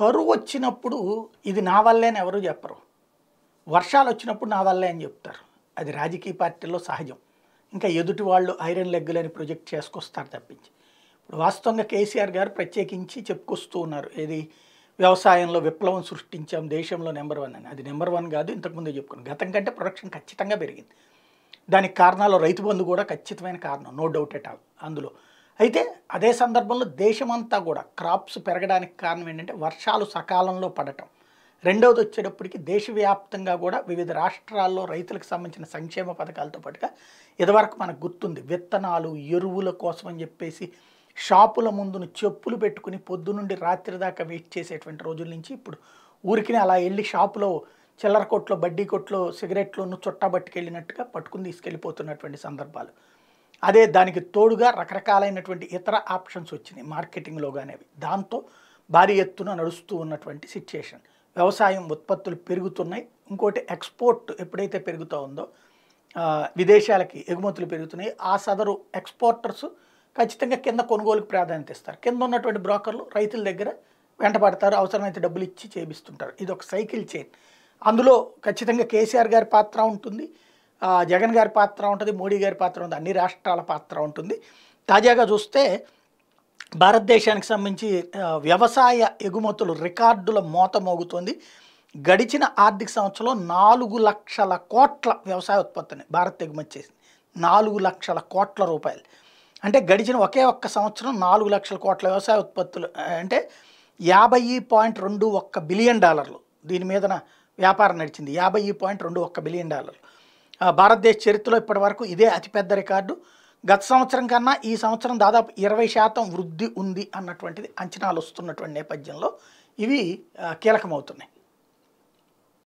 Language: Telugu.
కరువు వచ్చినప్పుడు ఇది నా వల్లే అని ఎవరు చెప్పరు వర్షాలు వచ్చినప్పుడు నా వల్లే అని చెప్తారు అది రాజకీయ పార్టీల్లో సహజం ఇంకా ఎదుటి వాళ్ళు ఐరన్ లెగ్గులని ప్రొజెక్ట్ చేసుకొస్తారు తప్పించి ఇప్పుడు వాస్తవంగా కేసీఆర్ గారు ప్రత్యేకించి చెప్పుకొస్తూ ఉన్నారు ఏది వ్యవసాయంలో విప్లవం సృష్టించాం దేశంలో నెంబర్ వన్ అని అది నెంబర్ వన్ కాదు ఇంతకుముందే చెప్పుకున్నాం గతం కంటే ప్రొడక్షన్ ఖచ్చితంగా పెరిగింది దానికి కారణాలు రైతు బంధు కూడా ఖచ్చితమైన కారణం నో డౌట్ ఎట్ ఆల్ అందులో అయితే అదే సందర్భంలో దేశమంతా కూడా క్రాప్స్ పెరగడానికి కారణం ఏంటంటే వర్షాలు సకాలంలో పడటం రెండవది వచ్చేటప్పటికి దేశవ్యాప్తంగా కూడా వివిధ రాష్ట్రాల్లో రైతులకు సంబంధించిన సంక్షేమ పథకాలతో పాటుగా ఇదివరకు మనకు గుర్తుంది విత్తనాలు ఎరువుల కోసం అని చెప్పేసి షాపుల ముందును చెప్పులు పెట్టుకుని పొద్దునుండి రాత్రి దాకా వెయిట్ చేసేటువంటి రోజుల నుంచి ఇప్పుడు ఊరికి అలా వెళ్ళి షాపులో చిల్లర కొట్లో బడ్డీ కొట్లో సిగరెట్లోను చుట్టా పట్టుకెళ్ళినట్టుగా పట్టుకుని తీసుకెళ్ళిపోతున్నటువంటి సందర్భాలు అదే దానికి తోడుగా రకరకాలైనటువంటి ఇతర ఆప్షన్స్ వచ్చినాయి మార్కెటింగ్లో కానీ దాంతో భారీ ఎత్తున నడుస్తూ ఉన్నటువంటి సిచ్యుయేషన్ వ్యవసాయం ఉత్పత్తులు పెరుగుతున్నాయి ఇంకోటి ఎక్స్పోర్ట్ ఎప్పుడైతే పెరుగుతూ ఉందో విదేశాలకి ఎగుమతులు పెరుగుతున్నాయి ఆ సదరు ఎక్స్పోర్టర్స్ ఖచ్చితంగా కింద కొనుగోలుకు ప్రాధాన్యత ఇస్తారు కింద ఉన్నటువంటి బ్రోకర్లు రైతుల దగ్గర వెంటపడతారు అవసరమైతే డబ్బులు ఇచ్చి చేపిస్తుంటారు ఇది ఒక సైకిల్ చైన్ అందులో ఖచ్చితంగా కేసీఆర్ గారి పాత్ర ఉంటుంది జగన్ గారి పాత్ర ఉంటుంది మోడీ గారి పాత్ర ఉంది అన్ని రాష్ట్రాల పాత్ర ఉంటుంది తాజాగా చూస్తే భారతదేశానికి సంబంధించి వ్యవసాయ ఎగుమతులు రికార్డుల మోత మోగుతుంది గడిచిన ఆర్థిక సంవత్సరంలో నాలుగు లక్షల కోట్ల వ్యవసాయ ఉత్పత్తిని భారత్ ఎగుమతి చేసింది నాలుగు లక్షల కోట్ల రూపాయలు అంటే గడిచిన ఒకే ఒక్క సంవత్సరం నాలుగు లక్షల కోట్ల వ్యవసాయ ఉత్పత్తులు అంటే యాభై పాయింట్ రెండు ఒక్క బిలియన్ డాలర్లు దీని మీదన వ్యాపారం నడిచింది యాభై పాయింట్ రెండు ఒక్క బిలియన్ డాలర్లు భారతదేశ చరిత్రలో ఇప్పటి వరకు ఇదే అతిపెద్ద రికార్డు గత సంవత్సరం కన్నా ఈ సంవత్సరం దాదాపు ఇరవై శాతం వృద్ధి ఉంది అన్నటువంటిది అంచనాలు వస్తున్నటువంటి నేపథ్యంలో ఇవి కీలకమవుతున్నాయి